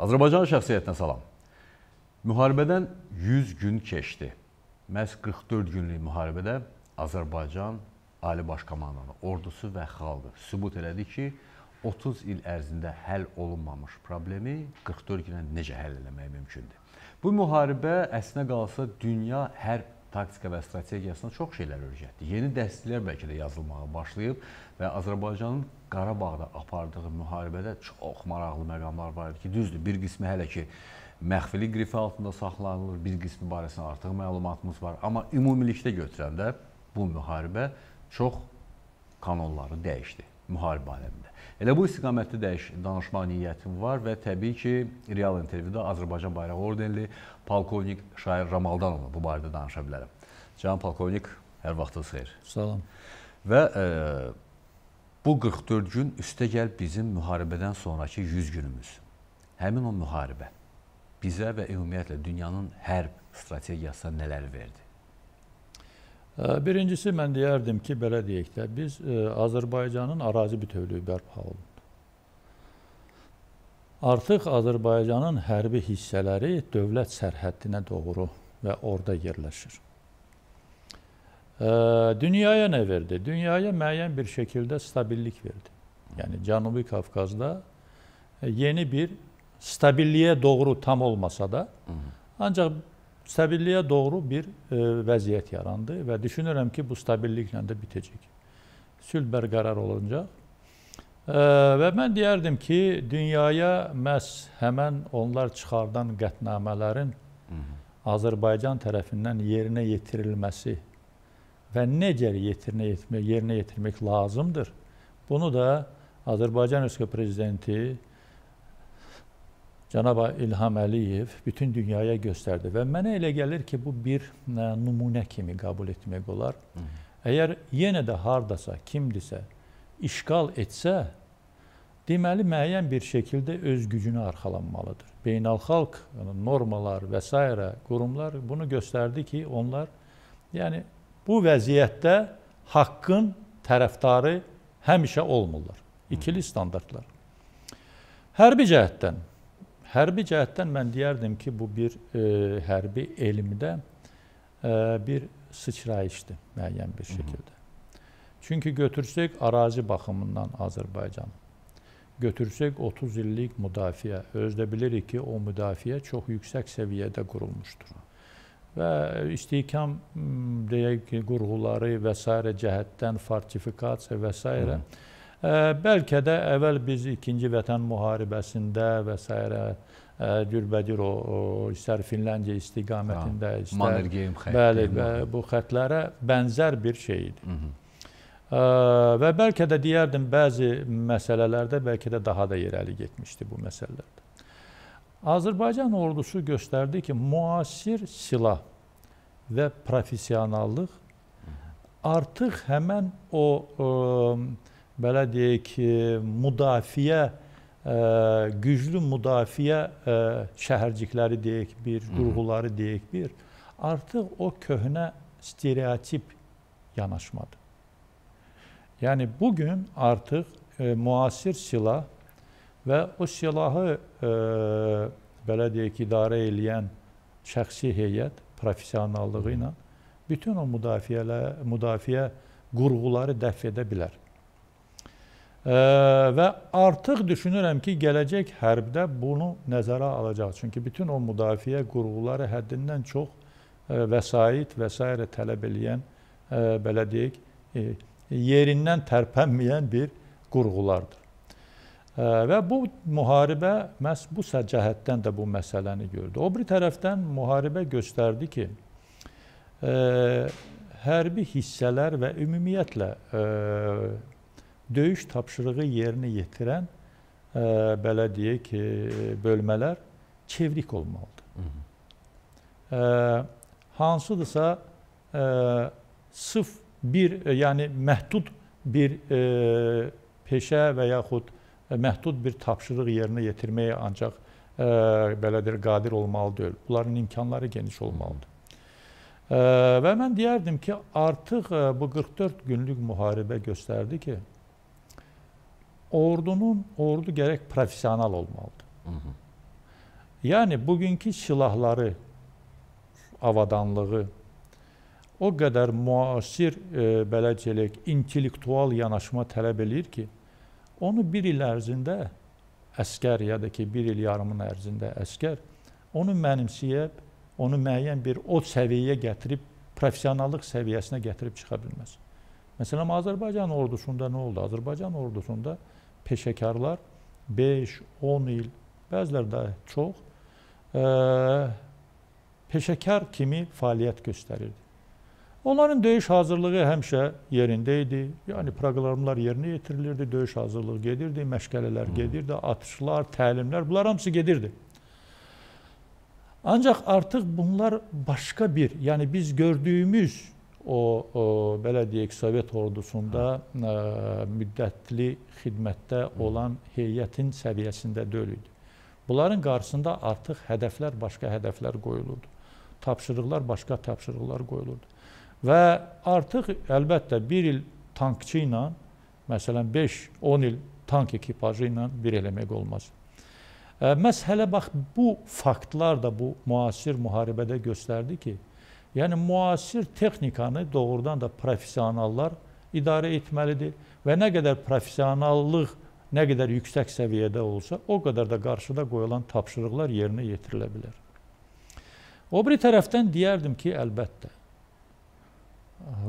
Azərbaycan şəxsiyyətinə salam. Müharibədən 100 gün keçdi. Məhz 44 günlük müharibədə Azərbaycan Ali Baş Komandanı, ordusu və xalqı sübut elədi ki, 30 il ərzində həll olunmamış problemi 44 günə necə həll eləmək mümkündür. Bu müharibə əslinə qalsa dünya hər taktika və strategiyasına çox şeylər öyrətdi. Yeni dərsliklər bəlkə də yazılmağa başlayıb və Azərbaycanın Qarabağda apardığı müharibədə çox maraqlı məqamlar var idi ki, düzdür, bir qismi hələ ki məxfili qrifi altında saxlanılır, bir qismi barəsində artıq məlumatımız var, amma ümumilikdə götürəndə bu müharibə çox kanonları dəyişdi müharibə aləmində. Elə bu istiqamətdə dəyiş, danışmaq niyyətim var və təbii ki, real intervyuda Azərbaycan bayrağı ordenli polkovnik Şair Ramaldanovla bu barədə danışa bilərəm. Can polkovnik, hər vaxtınız xeyir. Sağ olun. Və e, bu 44 gün üstəgəl bizim müharibədən sonrakı 100 günümüz. Həmin o müharibə bizə və ümumiyyətlə dünyanın hərb strategiyasına nələr verdi? Birincisi mən deyərdim ki, belə deyək də, biz e, Azərbaycanın ərazi bütövlüyü bərpa olundu. Artıq Azərbaycanın hərbi hissələri dövlət sərhəddinə doğru və orada yerləşir. Dünyaya nə verdi? Dünyaya müəyyən bir şəkildə stabillik verdi. Yəni Cənubi Qafqazda e, yeni bir stabilliyə doğru tam olmasa da, ancaq stabilliyə doğru bir e, vəziyyət yarandı və düşünürəm ki, bu stabilliklə də bitəcək. Sülh bərqərar olunca e, və mən deyərdim ki, dünyaya məhz həmən onlar çıxardan qətnamələrin Azərbaycan tərəfindən yerinə yetirilməsi və necə yeterinə yetmək, yerinə yetirmək lazımdır. Bunu da Azərbaycan Respublikası prezidenti Cənab İlham Əliyev bütün dünyaya göstərdi və mənə elə gəlir ki, bu bir e, nümunə kimi qəbul etmək olar. Hı. Əgər yenə də hardasa, kimdisə işğal etsə, deməli müəyyən bir şəkildə öz gücünü arxalanmalıdır. Beynəlxalq yəni, normalar və s. qurumlar bunu göstərdi ki, onlar yəni bu vəziyyətdə haqqın tərəfdarı həmişə olmurlar. İkili standartlar. Hərbi cəhətdən Hərbi cəhətdən mən deyərdim ki, bu bir e, hərbi elmdə e, bir sıçrayışdır müəyyən bir şəkildə. Çünki götürsək ərazi baxımından Azərbaycan, götürsək 30 illik müdafiə, öz də bilirik ki, o müdafiə çox yüksək səviyyədə qurulmuşdur. Və istihkam deyək ki, qurğuları və s. cəhətdən fortifikasiya və s. Hı. Bəlkə də əvvəl biz ikinci vətən müharibəsində və s. E, dürbədir o, o istər Finlandiya istiqamətində, ha, istər Mannergeim xətti. Bəli, və bu e, xətlərə bənzər bir şey idi. Hı -hı. Və bəlkə də deyərdim bəzi məsələlərdə bəlkə də daha da irəli getmişdi bu məsələlərdə. Azərbaycan ordusu göstərdi ki, müasir silah və professionallıq artıq həmən o ə, e, belə deyək ki, müdafiə ə, e, güclü müdafiə ə, e, şəhərcikləri deyək bir, qurğuları deyək bir, artıq o köhnə stereotip yanaşmadır. Yəni bu gün artıq ə, e, müasir silah və o silahı ə, belə deyək idarə edən şəxsi heyət professionallığı ilə bütün o müdafiələ müdafiə qurğuları dəf edə bilər. Və artıq düşünürəm ki, gələcək hərbdə bunu nəzərə alacaq. Çünki bütün o müdafiə qurğuları həddindən çox e, vəsait və s. tələb eləyən, e, belə deyək, e, yerindən tərpənməyən bir qurğulardır. Və bu müharibə məhz bu cəhətdən də bu məsələni gördü. O bir tərəfdən müharibə göstərdi ki, ə, hərbi hissələr və ümumiyyətlə ə, döyüş tapşırığı yerinə yetirən ə, e, belə deyək ki, bölmələr çevrik olmalıdır. Hı -hı. Ə, e, hansıdırsa ə, e, sıf bir, ə, yəni məhdud bir ə, peşə və yaxud ə, məhdud bir tapşırıq yerinə yetirməyə ancaq ə, belədir qadir olmalı deyil. Bunların imkanları geniş olmalıdır. Və mən deyərdim ki, artıq bu 44 günlük müharibə göstərdi ki, ordunun ordu gerek profesyonel olmalıdır. Hı hı. Yəni bugünkü silahları, avadanlığı o qədər müasir e, belə deyək, intellektual yanaşma tələb eləyir ki, onu 1 il ərzində əskər ya da ki 1 il yarımın ərzində əskər onu mənimsəyib, onu müəyyən bir o səviyyəyə gətirib professionallıq səviyyəsinə gətirib çıxa bilməz. Məsələn, Azərbaycan ordusunda nə oldu? Azərbaycan ordusunda peşəkarlar 5-10 il, bəziləri də çox ə, e, peşəkar kimi fəaliyyət göstərirdi. Onların döyüş hazırlığı həmişə yerində idi. Yəni proqramlar yerinə yetirilirdi, döyüş hazırlığı gedirdi, məşğələlər gedirdi, atışlar, təlimlər, bunlar hamısı gedirdi. Ancaq artıq bunlar başqa bir, yəni biz gördüyümüz o, o belə deyək, Sovet ordusunda ə, hə. e, müddətli xidmətdə olan heyətin səviyyəsində deyil idi. Bunların qarşısında artıq hədəflər başqa hədəflər qoyulurdu. Tapşırıqlar başqa tapşırıqlar qoyulurdu. Və artıq əlbəttə 1 il tankçı ilə, məsələn 5-10 il tank ekipajı ilə bir eləmək olmaz. E, məhz hələ bax bu faktlar da bu müasir müharibədə göstərdi ki, Yəni müasir texnikanı doğrudan da professionallar idarə etməlidir və nə qədər professionallıq nə qədər yüksək səviyyədə olsa, o qədər də qarşıda qoyulan tapşırıqlar yerinə yetirilə bilər. O bir tərəfdən deyərdim ki, əlbəttə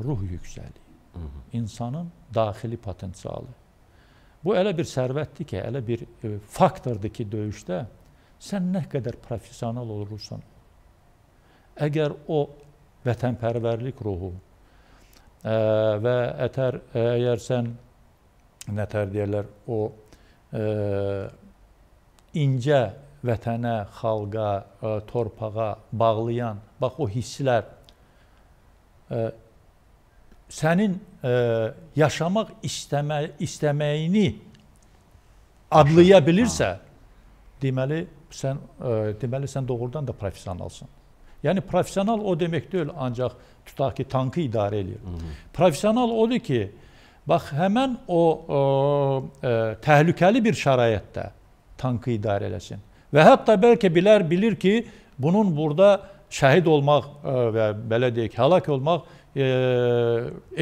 ruh yüksəliyi, insanın daxili potensialı. Bu elə bir sərvətdir ki, elə bir e, faktordur ki, döyüşdə sən nə qədər professional olursan, əgər o vətənpərvərlik ruhu. Ə, və ətər əgər sən nətər deyirlər o ə, incə vətənə, xalqa, ə, torpağa bağlayan bax o hisslər ə, sənin ə, yaşamaq istəmə istəməyini adlaya bilirsə, hə. deməli sən ə, deməli sən doğrudan da professionalsan. Yəni professional o demək deyil, ancaq tutaq ki, tankı idarə eləyir. Hı -hı. Professional odur ki, bax həmin o, o e, təhlükəli bir şəraitdə tankı idarə eləsin. Və hətta bəlkə bilər bilir ki, bunun burada şəhid olmaq e, və belə deyək, həlak olmaq e,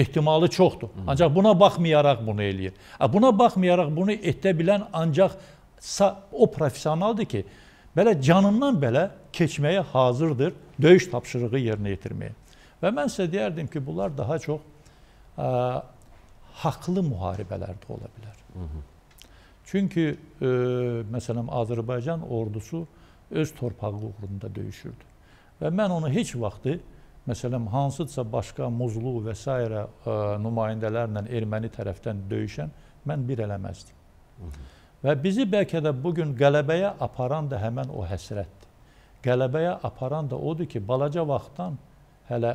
ehtimalı çoxdur. Ancaq buna baxmayaraq bunu eləyir. E, buna baxmayaraq bunu etə bilən ancaq o professionaldır ki, belə canından belə keçməyə hazırdır döyüş tapşırığı yerinə yetirməyə. Və mən sizə deyərdim ki, bunlar daha çox ə, haqlı müharibələr də ola bilər. Hı -hı. Çünki ə, məsələn Azərbaycan ordusu öz torpağı uğrunda döyüşürdü. Və mən onu heç vaxtı məsələn hansısa başqa muzlu və s. Ə, nümayəndələrlə erməni tərəfdən döyüşən mən bir eləməzdim. Hı -hı. Və bizi bəlkə də bugün qələbəyə aparan da həmən o həsrətdir. Qələbəyə aparan da odur ki, balaca vaxtdan hələ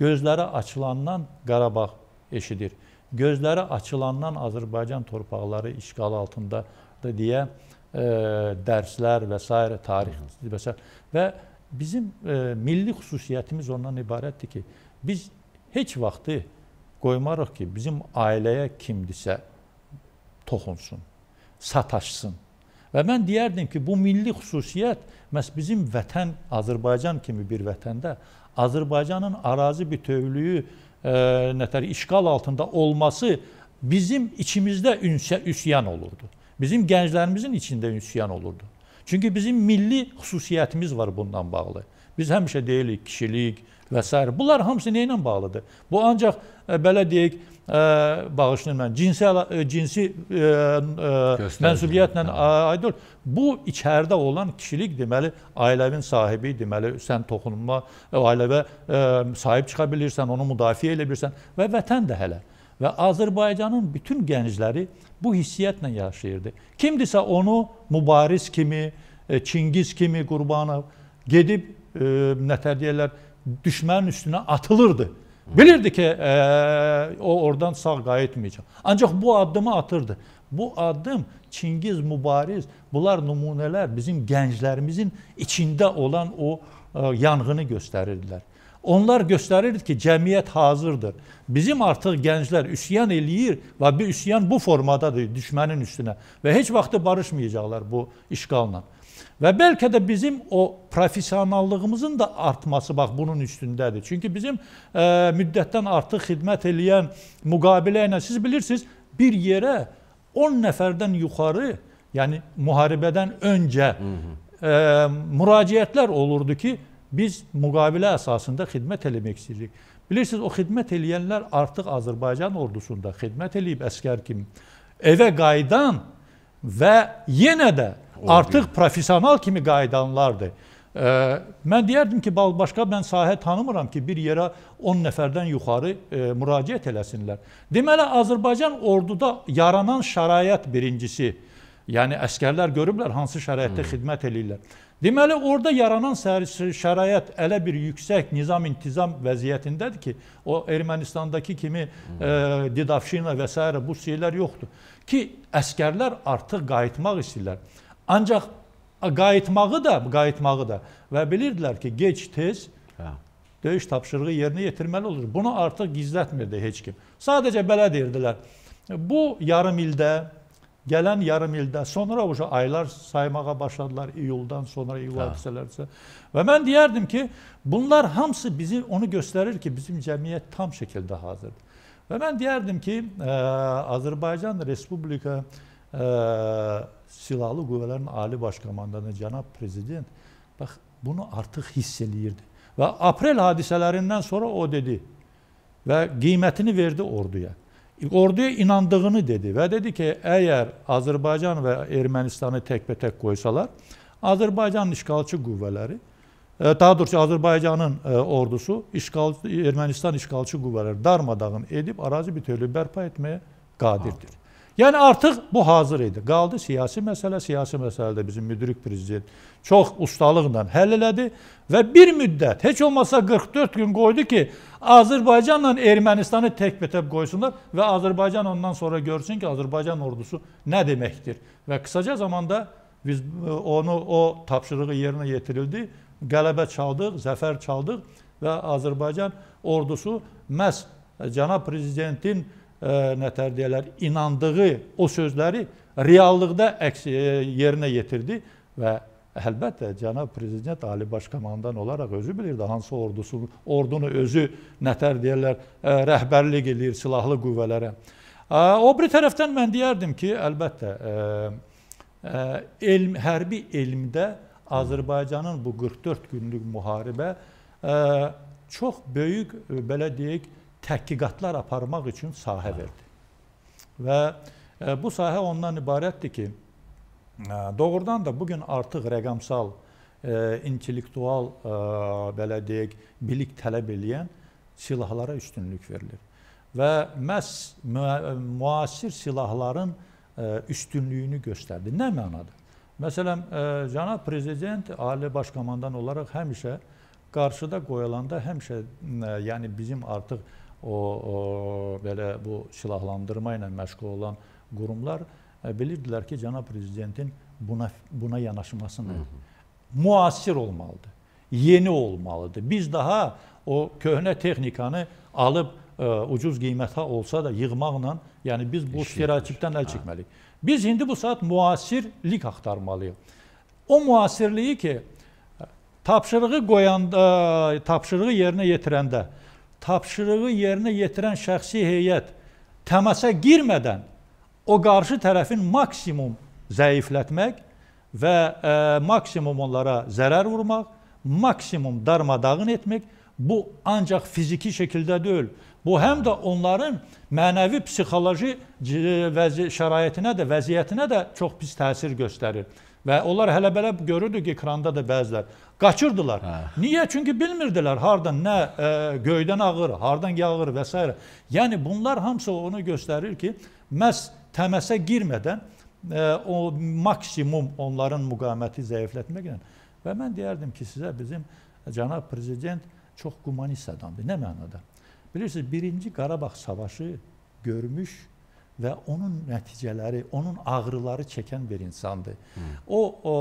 gözləri açılandan Qarabağ eşidir. Gözləri açılandan Azərbaycan torpaqları işğal altında deyə e, dərslər və s. tarix və s. və bizim e, milli xüsusiyyətimiz ondan ibarətdir ki, biz heç vaxtı qoymarıq ki, bizim ailəyə kimdisə toxunsun sataşsın. Və mən deyərdim ki, bu milli xüsusiyyət məhz bizim vətən Azərbaycan kimi bir vətəndə Azərbaycanın arazi bütövlüyü e, nətər işğal altında olması bizim içimizdə ünsiyan olurdu. Bizim gənclərimizin içində ünsiyan olurdu. Çünki bizim milli xüsusiyyətimiz var bundan bağlı. Biz həmişə deyirik kişilik və s. Bunlar hamısı nə ilə bağlıdır? Bu ancaq e, belə deyək, ə, e, bağışlayın mən, cinsi ə, e, cinsi ə, mənsubiyyətlə hə. aid ol. Bu içəridə olan kişilik deməli ailəvin sahibi, deməli sən toxunma, ailəvə ə, sahib çıxa bilirsən, onu müdafiə edə bilirsən və vətən də hələ. Və Azərbaycanın bütün gəncləri bu hissiyyətlə yaşayırdı. Kimdisə onu Mübariz kimi, e, Çingiz kimi Qurbanov gedib e, nətər deyirlər düşmənin üstünə atılırdı. Bilirdi ki, e, o oradan sağ qayıtmayacaq. Ancaq bu addımı atırdı. Bu addım Çingiz Mübariz, bunlar nümunələr bizim gənclərimizin içində olan o e, yanğını göstərirdilər. Onlar göstərir ki, cəmiyyət hazırdır. Bizim artıq gənclər üsyan eləyir və bir üsyan bu formadadır düşmənin üstünə və heç vaxtı barışmayacaqlar bu işğalla. Və bəlkə də bizim o professionallığımızın da artması bax bunun üstündədir. Çünki bizim e, müddətdən artıq xidmət eləyən müqabilə ilə siz bilirsiniz, bir yerə 10 nəfərdən yuxarı, yəni müharibədən öncə Hı -hı. e, müraciətlər olurdu ki, Biz müqavilə əsasında xidmət eləmək istəyirik. Bilirsiniz, o xidmət eləyənlər artıq Azərbaycan ordusunda xidmət eləyib əskər kimi evə qayıdan və yenə də artıq professional kimi qayıdanlardır. Ə, mən deyərdim ki, başqa mən sahə tanımıram ki, bir yerə 10 nəfərdən yuxarı ə, müraciət eləsinlər. Deməli, Azərbaycan orduda yaranan şərait birincisi, yəni əskərlər görüblər hansı şəraitdə hmm. xidmət eləyirlər. Deməli, orada yaranan şərait elə bir yüksək nizam-intizam vəziyyətindədir ki, o Ermənistandakı kimi e, Didavşina və s. bu şeylər yoxdur. Ki, əskərlər artıq qayıtmaq istəyirlər. Ancaq qayıtmağı da, qayıtmağı da və bilirdilər ki, gec-tez hə. döyüş tapşırığı yerinə yetirməli olur. Bunu artıq gizlətmirdi heç kim. Sadəcə belə deyirdilər. Bu yarım ildə Gələn yarım ildə sonra uca aylar saymağa başladılar iyuldan sonra iyul hə. hadisələrsə. Və mən deyərdim ki, bunlar hamısı bizi onu göstərir ki, bizim cəmiyyət tam şəkildə hazırdır. Və mən deyərdim ki, ə, e, Azərbaycan Respublika ə, e, Silahlı Qüvvələrin Ali Baş Komandanı cənab prezident bax bunu artıq hiss eləyirdi. Və aprel hadisələrindən sonra o dedi və qiymətini verdi orduya orduya inandığını dedi və dedi ki, əgər Azərbaycan və Ermənistanı təkbətək qoysalar, Azərbaycanın işğalçı qüvvələri, e, daha doğrusu Azərbaycanın e, ordusu işğal Ermənistan işğalçı qüvvələri darmadağın edib ərazi bütövlüyü bərpa etməyə qadirdir. Yəni artıq bu hazır idi. Qaldı siyasi məsələ, siyasi məsələdə bizim müdrik prezident çox ustalıqla həll elədi və bir müddət, heç olmasa 44 gün qoydu ki, Azərbaycanla Ermənistanı təkbətəb qoysunlar və Azərbaycan ondan sonra görsün ki, Azərbaycan ordusu nə deməkdir. Və qısaca zamanda biz e, onu o tapşırığı yerinə yetirildi. Qələbə çaldıq, zəfər çaldıq və Azərbaycan ordusu məhz e, cənab prezidentin E, nətər deyirlər, inandığı o sözləri reallıqda əks e, yerinə yetirdi və Əlbəttə, cənab prezident Ali Baş komandan olaraq özü bilirdi hansı ordusu, ordunu özü nətər deyirlər, e, rəhbərlik eləyir silahlı qüvvələrə. O bir tərəfdən mən deyərdim ki, əlbəttə, elm, hərbi elmdə Azərbaycanın bu 44 günlük müharibə çox böyük, belə deyək, təhqiqatlar aparmaq üçün sahə verdi. Və e, bu sahə ondan ibarətdir ki, e, doğrudan da bu gün artıq rəqəmsal, e, intellektual, e, belə deyək, bilik tələb eləyən silahlara üstünlük verilir. Və məhz müasir silahların e, üstünlüyünü göstərdi. Nə mənada? Məsələn, e, cənab prezident ali baş komandan olaraq həmişə qarşıda qoyulanda həmişə e, yəni bizim artıq o, o belə bu silahlandırma ilə məşğul olan qurumlar e, bilirdilər ki, cənab prezidentin buna buna yanaşmasını Hı -hı. müasir olmalıdır. Yeni olmalıdır. Biz daha o köhnə texnikanı alıb ə, e, ucuz qiymətə olsa da yığmaqla, yəni biz bu stereotipdən əl çəkməliyik. Biz indi bu saat müasirlik axtarmalıyıq. O müasirliyi ki, tapşırığı qoyanda, tapşırığı yerinə yetirəndə tapşırığı yerinə yetirən şəxsi heyət təməsə girmədən o qarşı tərəfin maksimum zəiflətmək və e, maksimum onlara zərər vurmaq, maksimum darmadağın etmək bu ancaq fiziki şəkildə deyil. Bu həm də onların mənəvi psixoloji e, şəraitinə də, vəziyyətinə də çox pis təsir göstərir. Və onlar hələ belə görürdük ekranda da bəzilər. Qaçırdılar. Hə. Niyə? Çünki bilmirdilər hardan nə ə, e, göydən ağır, hardan yağır və s. Yəni bunlar hamısı onu göstərir ki, məhz təməsə girmədən ə, e, o maksimum onların müqaməti zəiflətməklə və mən deyərdim ki, sizə bizim cənab prezident çox humanist adamdır. Nə mənada? Bilirsiniz, birinci Qarabağ savaşı görmüş və onun nəticələri, onun ağrıları çəkən bir insandır. Hı. O, o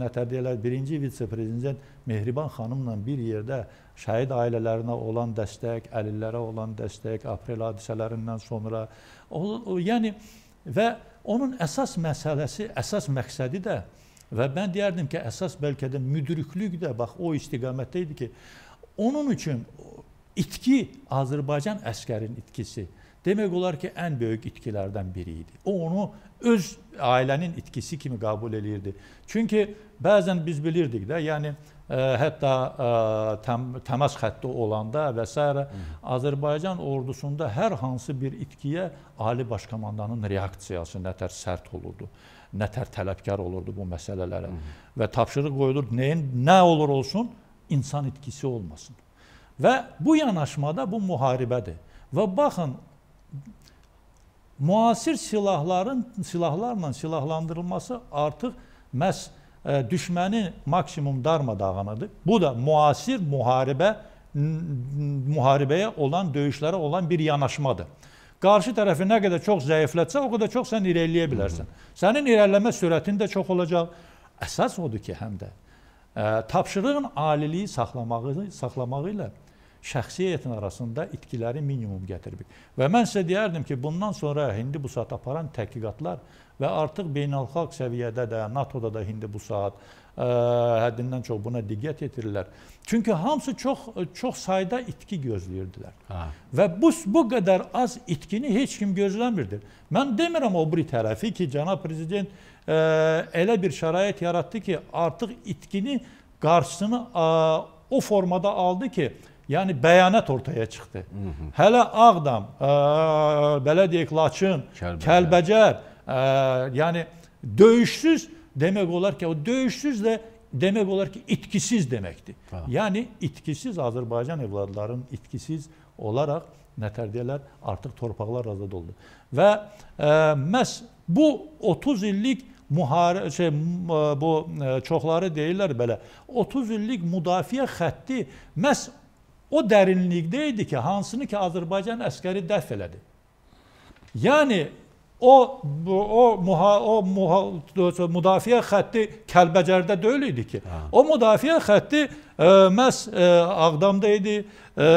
nətər deyirlər, birinci vitse-prezident Mehriban xanımla bir yerdə şəhid ailələrinə olan dəstək, əlillərə olan dəstək, aprel hadisələrindən sonra, o, o, yəni və onun əsas məsələsi, əsas məqsədi də və mən deyərdim ki, əsas bəlkə də müdriklük də bax o istiqamətdə idi ki, onun üçün itki Azərbaycan əskərinin itkisi. Hı demək olar ki, ən böyük itkilərdən biri idi. O onu öz ailənin itkisi kimi qəbul eləyirdi. Çünki bəzən biz bilirdik də, yəni ə, e, hətta ə, e, təm, təmas xətti olanda və s. Azərbaycan ordusunda hər hansı bir itkiyə Ali Başkomandanın reaksiyası nətər sərt olurdu, nətər tələbkar olurdu bu məsələlərə Hı. və tapşırıq qoyulur nəyin nə olur olsun insan itkisi olmasın. Və bu yanaşmada bu müharibədir. Və baxın müasir silahların silahlarla silahlandırılması artıq məhz ə, e, düşmənin maksimum darmadağınıdır. Bu da müasir müharibə müharibəyə olan, döyüşlərə olan bir yanaşmadır. Qarşı tərəfi nə qədər çox zəiflətsə, o qədər çox sən irəliləyə bilərsən. Sənin irəliləmə sürətin də çox olacaq. Əsas odur ki, həm də ə, e, tapşırığın aliliyi saxlamağı saxlamağı ilə şəxsiyyətin arasında itkiləri minimum gətirib. Və mən sizə deyərdim ki, bundan sonra Hindi bu saat aparan təhqiqatlar və artıq beynəlxalq səviyyədə də, NATO-da da Hindi bu saat ə, həddindən çox buna diqqət yetirirlər. Çünki hamısı çox çox sayda itki gözləyirdilər. Hə. Və bu bu qədər az itkini heç kim gözləmirdi. Mən demirəm o biri tərəfi ki, cənab prezident ə, elə bir şərait yaratdı ki, artıq itkini qarşısını ə, o formada aldı ki, Yəni bəyanat ortaya çıxdı. Hı -hı. Hələ Ağdam, ə, belə deyək Laçın, Kəlbəcər, Kəlbəcər ə, e, yəni döyüşsüz demək olar ki, o döyüşsüz də demək olar ki, itkisiz deməkdir. Ha. Yəni itkisiz Azərbaycan evladlarının itkisiz olaraq nətər deyirlər, artıq torpaqlar azad oldu. Və ə, e, məhz bu 30 illik müharibə şey e, bu çoxları deyirlər belə 30 illik müdafiə xətti məhz o dərinlikdə idi ki, hansını ki Azərbaycan əskəri dəf elədi. Yəni o o muha, o muha, müdafiə xətti Kəlbəcərdə deyil idi ki. Ha. Hə. O müdafiə xətti ə, məs ə, Ağdamda idi, ə, e,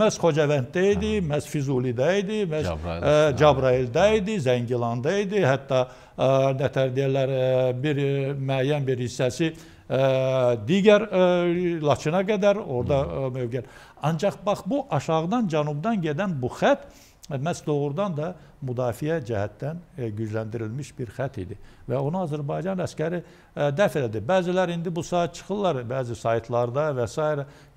məs Xocavənddə idi, ha. Hə. məs Füzulidə idi, məs Cəbrail, ə, e, Cəbraildə idi, Zəngilanda idi, hətta ə, e, nətər deyirlər ə, bir ə, müəyyən bir hissəsi ə, digər Laçına qədər orada mövqedir. Ancaq bax bu aşağıdan cənubdan gedən bu xətt məhz doğrudan da müdafiə cəhətdən gücləndirilmiş bir xətt idi və onu Azərbaycan əskəri dəf elədi. Bəzilər indi bu saat çıxırlar bəzi saytlarda və s.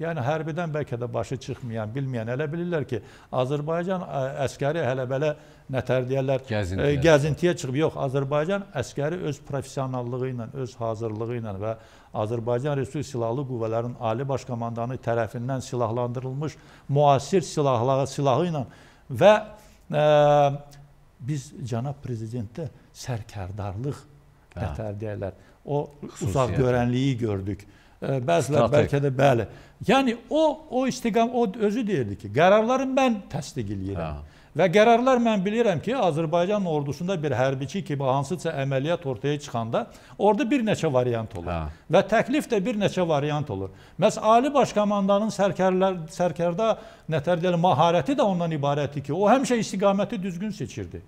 Yəni hərbidən bəlkə də başı çıxmayan, bilməyən elə bilirlər ki, Azərbaycan əskəri hələ belə nətər deyərlər, gəzintiyə, gəzintiyə çıxıb. Yox, Azərbaycan əskəri öz professionallığı ilə, öz hazırlığı ilə və Azərbaycan Respublikası Silahlı Qüvvələrinin Ali Baş Komandanı tərəfindən silahlandırılmış müasir silahlara, silahı ilə və ə, e, biz cənab prezidentdə sərkərdarlıq nətər hə. deyirlər. O uzaq görənliyi gördük. E, Bəzilər Stratek. bəlkə də bəli. Yəni o o istiqam o özü deyirdi ki, qərarları mən təsdiq eləyirəm. Hə. Və qərarlar mən bilirəm ki, Azərbaycan ordusunda bir hərbiçi kimi hansısa əməliyyat ortaya çıxanda orada bir neçə variant olur. Hə. Və təklif də bir neçə variant olur. Məs Ali Baş Komandanın sərkərlər sərkərdə nətər deyəlim maharəti də ondan ibarətdir ki, o həmişə istiqaməti düzgün seçirdi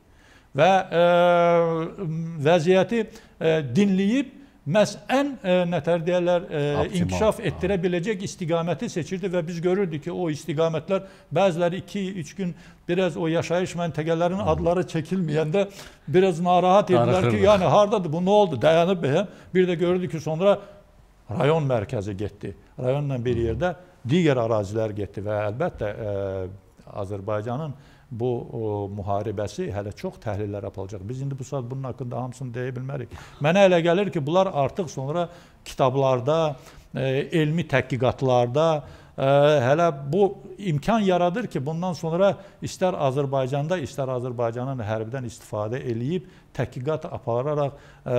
və ə, e, vəziyyəti ə, e, dinləyib məhz ən ə, e, nətər deyərlər ə, e, Optimal. inkişaf etdirə biləcək istiqaməti seçirdi və biz görürdük ki, o istiqamətlər bəziləri 2-3 gün biraz o yaşayış məntəqələrinin adları çəkilməyəndə biraz narahat edilər ki, yəni hardadır bu, nə oldu, dayanıb hə? bir də gördük ki, sonra rayon mərkəzi getdi. Rayonla bir yerdə digər ərazilər getdi və əlbəttə ə, e, Azərbaycanın bu o, müharibəsi hələ çox təhlillər aparılacaq. Biz indi bu saat bunun haqqında hamısını deyə bilmərik. Mənə elə gəlir ki, bunlar artıq sonra kitablarda, e, elmi tədqiqatlarda ə, e, hələ bu imkan yaradır ki, bundan sonra istər Azərbaycanda, istər Azərbaycanın hərbidən istifadə eləyib tədqiqat apararaq ə, e,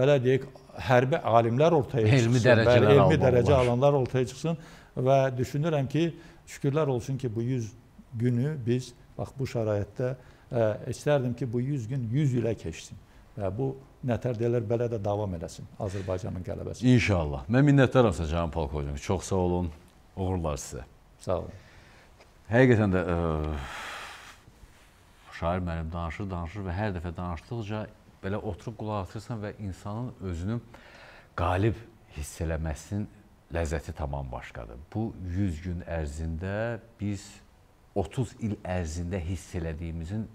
belə deyək, hərbi alimlər ortaya elmi çıxsın, dərəcələr bəli, elmi dərəcə alanlar ortaya çıxsın və düşünürəm ki, şükürlər olsun ki, bu 100 günü biz bax bu şəraitdə ə, e, istərdim ki, bu 100 gün 100 ilə keçsin və bu nətər deyirlər belə də davam eləsin Azərbaycanın qələbəsi. İnşallah. Mən minnətdaram sizə cənab polkovnik. Çox sağ olun. Uğurlar sizə. Sağ olun. Həqiqətən də ə, e, şair müəllim danışır, danışır və hər dəfə danışdıqca belə oturub qulaq asırsan və insanın özünü qalib hiss eləməsinin ləzzəti tamam başqadır. Bu 100 gün ərzində biz 30 il ərzində hiss elədiyimizin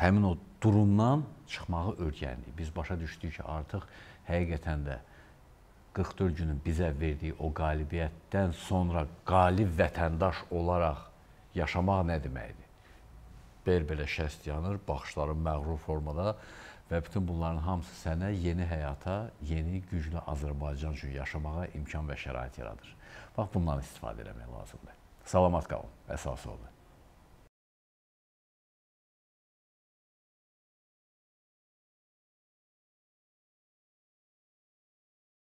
həmin o durumdan çıxmağı öyrəndik. Biz başa düşdük ki, artıq həqiqətən də 44 günün bizə verdiyi o qalibiyyətdən sonra qalib vətəndaş olaraq yaşamaq nə deməkdir? Bel-belə şəst yanır, baxışların məğrur formada və bütün bunların hamısı sənə yeni həyata, yeni güclü Azərbaycan üçün yaşamağa imkan və şərait yaradır. Bax, bundan istifadə eləmək lazımdır. Salamat qalın, əsası olun.